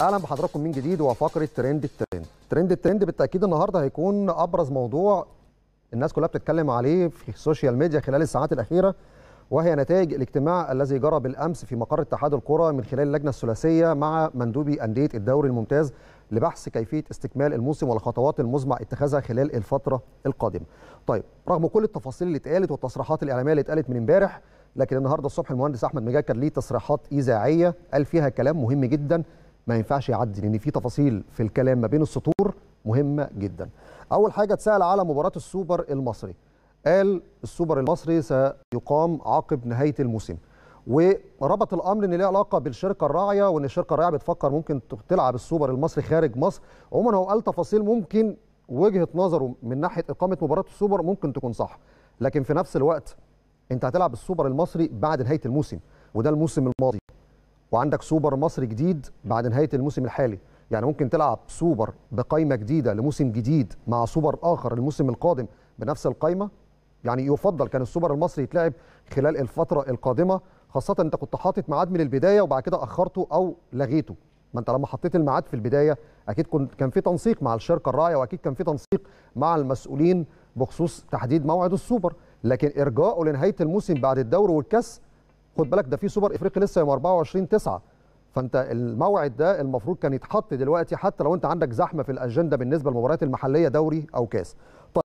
اهلا بحضراتكم من جديد وفقره ترند الترند ترند الترند بالتاكيد النهارده هيكون ابرز موضوع الناس كلها بتتكلم عليه في السوشيال ميديا خلال الساعات الاخيره وهي نتائج الاجتماع الذي جرى بالامس في مقر اتحاد الكره من خلال اللجنه الثلاثيه مع مندوبي انديه الدوري الممتاز لبحث كيفيه استكمال الموسم والخطوات المزمع اتخاذها خلال الفتره القادمه. طيب رغم كل التفاصيل اللي اتقالت والتصريحات الاعلاميه اللي اتقالت من امبارح لكن النهارده الصبح المهندس احمد مجاكر كان ليه تصريحات اذاعيه قال فيها كلام مهم جدا ما ينفعش يعدي لان في تفاصيل في الكلام ما بين السطور مهمه جدا. اول حاجه اتسال على مباراه السوبر المصري. قال السوبر المصري سيقام عقب نهايه الموسم. وربط الامر ان ليه علاقه بالشركه الراعيه وان الشركه الراعيه بتفكر ممكن تلعب السوبر المصري خارج مصر. عموما هو قال تفاصيل ممكن وجهه نظره من ناحيه اقامه مباراه السوبر ممكن تكون صح. لكن في نفس الوقت انت هتلعب السوبر المصري بعد نهايه الموسم وده الموسم الماضي وعندك سوبر مصري جديد بعد نهايه الموسم الحالي يعني ممكن تلعب سوبر بقائمه جديده لموسم جديد مع سوبر اخر الموسم القادم بنفس القائمه يعني يفضل كان السوبر المصري يتلعب خلال الفتره القادمه خاصه انت كنت حاطط ميعاد من البدايه وبعد كده اخرته او لغيته ما انت لما حطيت الميعاد في البدايه اكيد كنت كان في تنسيق مع الشركه الراعيه واكيد كان في تنسيق مع المسؤولين بخصوص تحديد موعد السوبر لكن ارجاؤه لنهايه الموسم بعد الدوري والكاس خد بالك ده في سوبر افريقي لسه يوم 24 9 فانت الموعد ده المفروض كان يتحط دلوقتي حتى لو انت عندك زحمه في الاجنده بالنسبه للمباريات المحليه دوري او كاس طيب،